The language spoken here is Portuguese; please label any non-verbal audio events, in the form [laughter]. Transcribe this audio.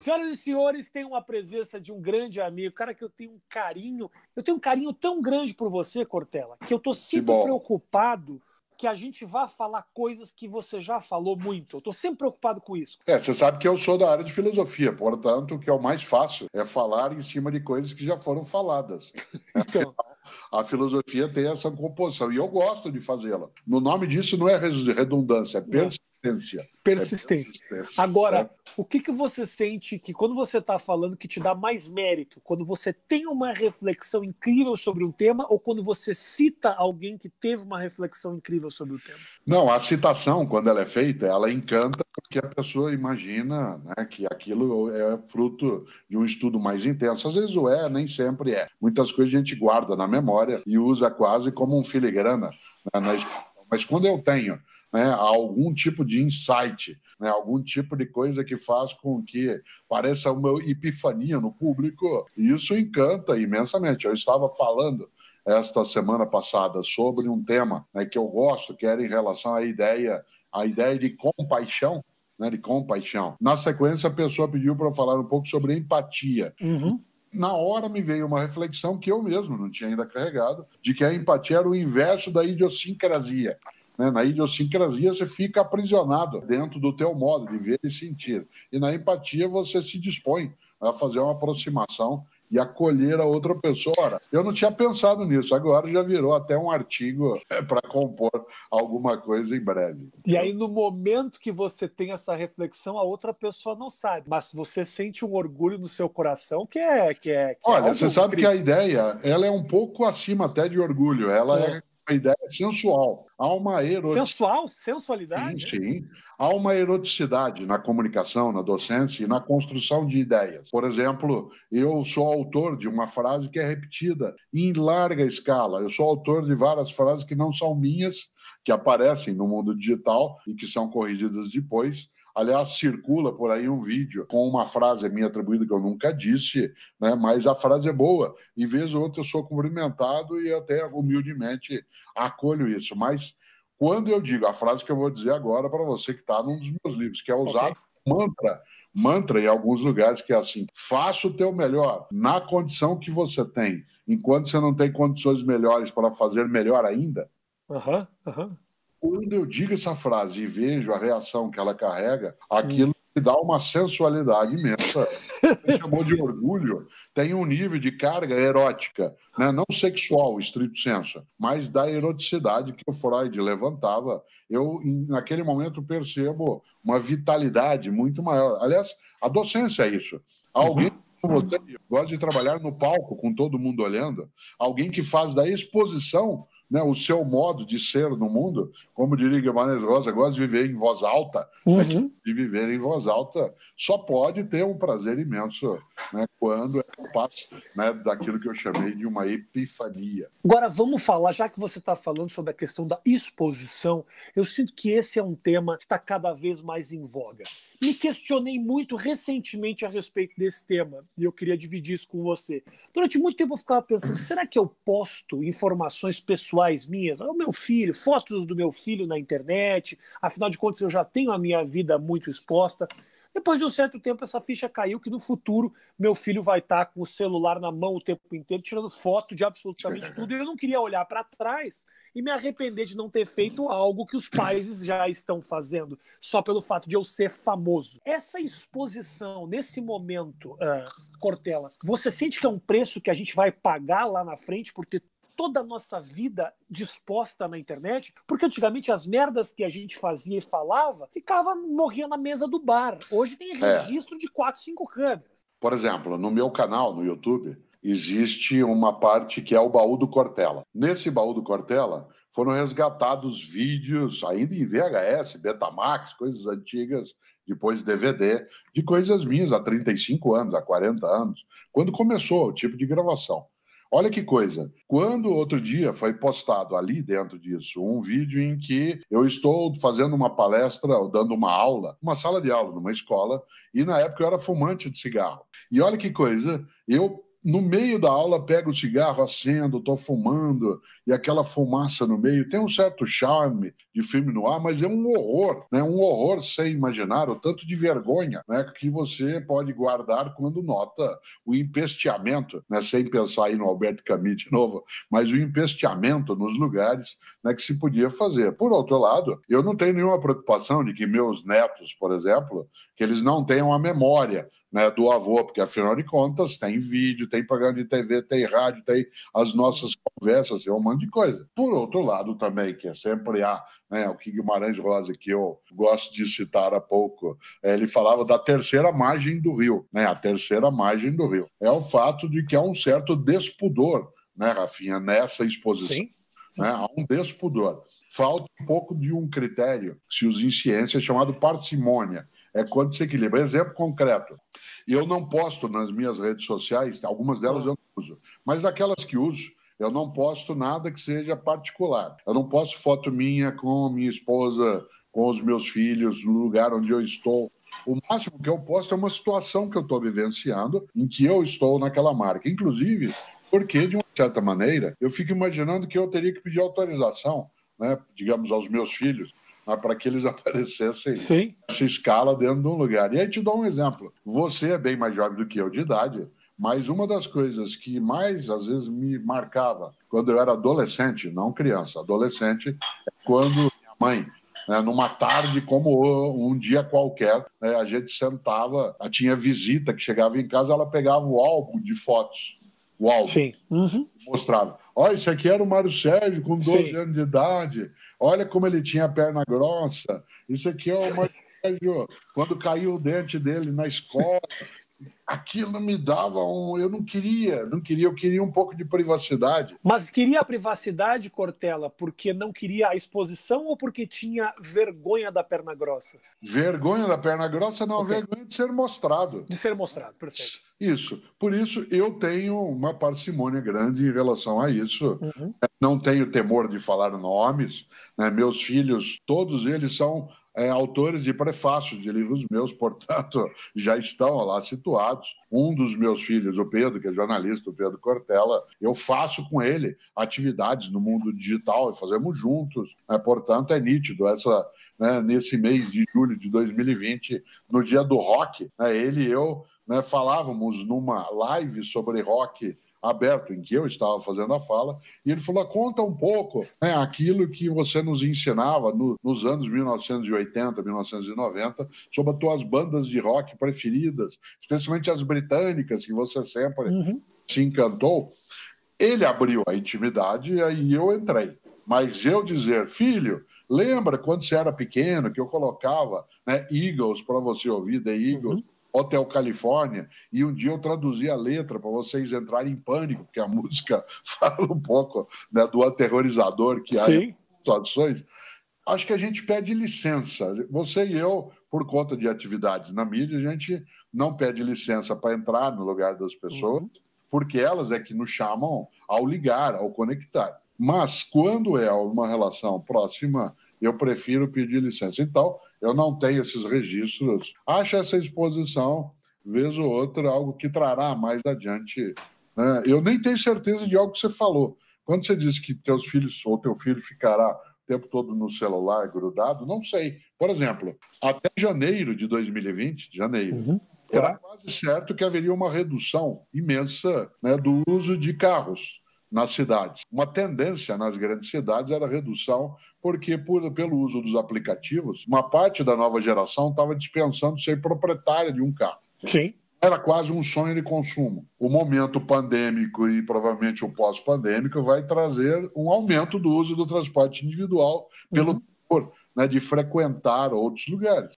Senhoras e senhores, tem uma presença de um grande amigo, cara que eu tenho um carinho, eu tenho um carinho tão grande por você, Cortella, que eu tô sempre que preocupado que a gente vá falar coisas que você já falou muito. Eu estou sempre preocupado com isso. É, você sabe que eu sou da área de filosofia, portanto, o que é o mais fácil é falar em cima de coisas que já foram faladas. Então... [laughs] A filosofia tem essa composição e eu gosto de fazê-la. No nome disso não é redundância, é perseverança. Persistência. Persistência. É persistência. Agora, o que, que você sente que quando você está falando que te dá mais mérito? Quando você tem uma reflexão incrível sobre um tema ou quando você cita alguém que teve uma reflexão incrível sobre o tema? Não, a citação, quando ela é feita, ela encanta porque a pessoa imagina né, que aquilo é fruto de um estudo mais intenso. Às vezes o é, nem sempre é. Muitas coisas a gente guarda na memória e usa quase como um filigrana né, na... Mas quando eu tenho né, algum tipo de insight, né, algum tipo de coisa que faz com que pareça uma epifania no público. E isso encanta imensamente. Eu estava falando esta semana passada sobre um tema né, que eu gosto, que era em relação à ideia, à ideia de compaixão, né, de compaixão. Na sequência, a pessoa pediu para eu falar um pouco sobre empatia. Uhum. Na hora me veio uma reflexão que eu mesmo não tinha ainda carregado, de que a empatia era o inverso da idiosincrasia. Né? Na idiosincrasia, você fica aprisionado dentro do teu modo de ver e sentir. E na empatia, você se dispõe a fazer uma aproximação e acolher a outra pessoa. Eu não tinha pensado nisso, agora já virou até um artigo é, para compor alguma coisa em breve. E aí, no momento que você tem essa reflexão, a outra pessoa não sabe, mas você sente um orgulho no seu coração que é. Que é que é Olha, é você sabe incrível. que a ideia ela é um pouco acima até de orgulho, ela é, é uma ideia sensual. Há uma eroticidade. Sensual? Sensualidade? Sim, sim. Há uma eroticidade na comunicação, na docência e na construção de ideias. Por exemplo, eu sou autor de uma frase que é repetida em larga escala. Eu sou autor de várias frases que não são minhas, que aparecem no mundo digital e que são corrigidas depois Aliás, circula por aí um vídeo com uma frase minha atribuída que eu nunca disse, né? mas a frase é boa. E vez ou outra eu sou cumprimentado e até humildemente acolho isso. Mas quando eu digo a frase que eu vou dizer agora para você que está num dos meus livros, que é usar okay. mantra mantra em alguns lugares que é assim: faça o teu melhor na condição que você tem, enquanto você não tem condições melhores para fazer melhor ainda. Aham, uhum, aham. Uhum quando eu digo essa frase e vejo a reação que ela carrega, aquilo hum. me dá uma sensualidade imensa. Você chamou de orgulho, tem um nível de carga erótica, né? não sexual, estrito senso, mas da eroticidade que o Freud levantava. Eu, naquele momento, percebo uma vitalidade muito maior. Aliás, a docência é isso. Alguém uhum. gosta de trabalhar no palco com todo mundo olhando, alguém que faz da exposição né, o seu modo de ser no mundo, como diria Guimarães Rosa, gosta de viver em voz alta, é uhum. de viver em voz alta só pode ter um prazer imenso né, quando é capaz né, daquilo que eu chamei de uma epifania. Agora vamos falar, já que você está falando sobre a questão da exposição, eu sinto que esse é um tema que está cada vez mais em voga. Me questionei muito recentemente a respeito desse tema e eu queria dividir isso com você. Durante muito tempo eu ficava pensando: será que eu posto informações pessoais minhas, ah, o meu filho, fotos do meu filho na internet? Afinal de contas, eu já tenho a minha vida muito exposta. Depois de um certo tempo, essa ficha caiu que no futuro meu filho vai estar tá com o celular na mão o tempo inteiro, tirando foto de absolutamente tudo. E eu não queria olhar para trás e me arrepender de não ter feito algo que os pais já estão fazendo, só pelo fato de eu ser famoso. Essa exposição, nesse momento, uh, Cortella, você sente que é um preço que a gente vai pagar lá na frente por ter toda a nossa vida disposta na internet, porque antigamente as merdas que a gente fazia e falava ficava morria na mesa do bar. Hoje tem é. registro é. de quatro, cinco câmeras. Por exemplo, no meu canal no YouTube existe uma parte que é o baú do Cortella. Nesse baú do Cortella foram resgatados vídeos ainda em VHS, Betamax, coisas antigas, depois DVD, de coisas minhas há 35 anos, há 40 anos, quando começou o tipo de gravação. Olha que coisa. Quando outro dia foi postado ali dentro disso um vídeo em que eu estou fazendo uma palestra, ou dando uma aula, uma sala de aula numa escola, e na época eu era fumante de cigarro. E olha que coisa, eu no meio da aula pega o cigarro, acendo, estou fumando, e aquela fumaça no meio. Tem um certo charme de filme no ar, mas é um horror, né? um horror sem imaginar, o tanto de vergonha né? que você pode guardar quando nota o empesteamento, né? sem pensar aí no Alberto Camus de novo, mas o empesteamento nos lugares né, que se podia fazer. Por outro lado, eu não tenho nenhuma preocupação de que meus netos, por exemplo, que eles não tenham a memória né, do avô, porque afinal de contas tem vídeo, tem tem programa de TV, tem rádio, tem as nossas conversas, tem um monte de coisa. Por outro lado, também, que é sempre a, né, o que Guimarães Rosa, que eu gosto de citar há pouco, eh, ele falava da terceira margem do rio, né, a terceira margem do rio. É o fato de que há um certo despudor, né, Rafinha, nessa exposição. Sim. Né, há um despudor. Falta um pouco de um critério, se usa em ciência, chamado parcimônia é quando se equilibra. Exemplo concreto. Eu não posto nas minhas redes sociais, algumas delas ah. eu não uso, mas daquelas que uso, eu não posto nada que seja particular. Eu não posto foto minha com minha esposa, com os meus filhos, no lugar onde eu estou. O máximo que eu posto é uma situação que eu estou vivenciando, em que eu estou naquela marca. Inclusive, porque, de uma certa maneira, eu fico imaginando que eu teria que pedir autorização, né, digamos, aos meus filhos, para que eles [laughs] aparecessem Sim. essa escala dentro de um lugar. E aí te dou um exemplo. Você é bem mais jovem do que eu de idade, mas uma das coisas que mais às vezes me marcava quando eu era adolescente, não criança, adolescente, é quando minha mãe é, numa tarde como um dia qualquer, né, a gente sentava, tinha visita que chegava em casa, ela pegava o álbum de fotos, o álbum, Sim. Uhum. mostrava. Olha, isso aqui era o Mário Sérgio com 12 Sim. anos de idade. Olha como ele tinha a perna grossa. Isso aqui é o Mário Sérgio quando caiu o dente dele na escola aquilo me dava um. Eu não queria, não queria, eu queria um pouco de privacidade. Mas queria a privacidade, Cortella, porque não queria a exposição ou porque tinha vergonha da perna grossa? Vergonha da perna grossa não, é okay. vergonha de ser mostrado. De ser mostrado, perfeito. Isso. Por isso eu tenho uma parcimônia grande em relação a isso. Uhum. Não tenho temor de falar nomes. Né? Meus filhos, todos eles são é, autores de prefácios de livros meus, portanto, [laughs] já estão lá situados. Um dos meus filhos, o Pedro, que é jornalista, o Pedro Cortella, eu faço com ele atividades no mundo digital e fazemos juntos. Né? Portanto, é nítido essa né, nesse mês de julho de 2020, no dia do rock, né, ele e eu né, falávamos numa live sobre rock aberto em que eu estava fazendo a fala, e ele falou: ah, conta um pouco né, aquilo que você nos ensinava no, nos anos 1980, 1990, sobre as tuas bandas de rock preferidas, especialmente as britânicas, que você sempre uhum. se encantou. Ele abriu a intimidade e aí eu entrei. Mas eu dizer, filho, lembra quando você era pequeno que eu colocava né, Eagles para você ouvir, The Eagles? Uhum Hotel Califórnia, e um dia eu traduzi a letra para vocês entrarem em pânico, porque a [laughs] música fala um pouco né, do aterrorizador que há em situações. Acho que a gente pede licença. Você e eu, por conta de atividades na mídia, a gente não pede licença para entrar no lugar das pessoas, uhum. porque elas é que nos chamam ao ligar, ao conectar. Mas quando é uma relação próxima, eu prefiro pedir licença. Então, eu não tenho esses registros. Acho essa exposição, vez ou outra, algo que trará mais adiante. Né? Eu nem tenho certeza de algo que você falou. Quando você disse que teus filhos ou teu filho ficará o tempo todo no celular grudado, não sei. Por exemplo, até janeiro de 2020, janeiro, uhum. era quase certo que haveria uma redução imensa né, do uso de carros nas cidades. Uma tendência nas grandes cidades era a redução, porque por, pelo uso dos aplicativos, uma parte da nova geração estava dispensando ser proprietária de um carro. Sim. Era quase um sonho de consumo. O momento pandêmico e provavelmente o pós-pandêmico vai trazer um aumento do uso do transporte individual pelo uhum. Né, de frequentar outros lugares.